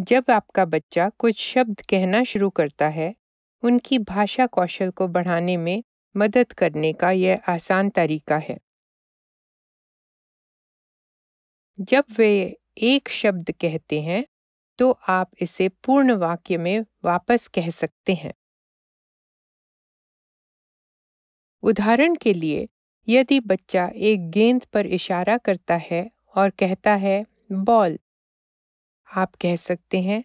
जब आपका बच्चा कुछ शब्द कहना शुरू करता है उनकी भाषा कौशल को बढ़ाने में मदद करने का यह आसान तरीका है जब वे एक शब्द कहते हैं तो आप इसे पूर्ण वाक्य में वापस कह सकते हैं उदाहरण के लिए यदि बच्चा एक गेंद पर इशारा करता है और कहता है बॉल आप कह सकते हैं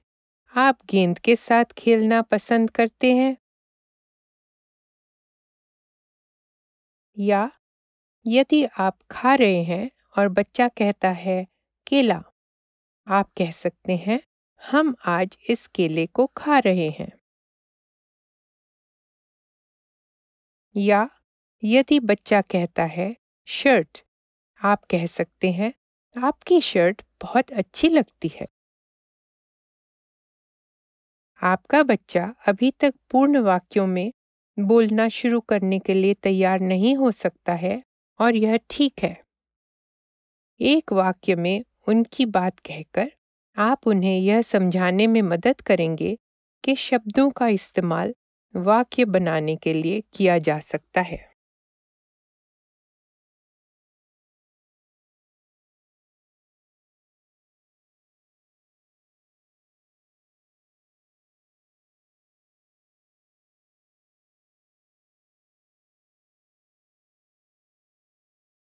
आप गेंद के साथ खेलना पसंद करते हैं या यदि आप खा रहे हैं और बच्चा कहता है केला आप कह सकते हैं हम आज इस केले को खा रहे हैं या यदि बच्चा कहता है शर्ट आप कह सकते हैं आपकी शर्ट बहुत अच्छी लगती है आपका बच्चा अभी तक पूर्ण वाक्यों में बोलना शुरू करने के लिए तैयार नहीं हो सकता है और यह ठीक है एक वाक्य में उनकी बात कहकर आप उन्हें यह समझाने में मदद करेंगे कि शब्दों का इस्तेमाल वाक्य बनाने के लिए किया जा सकता है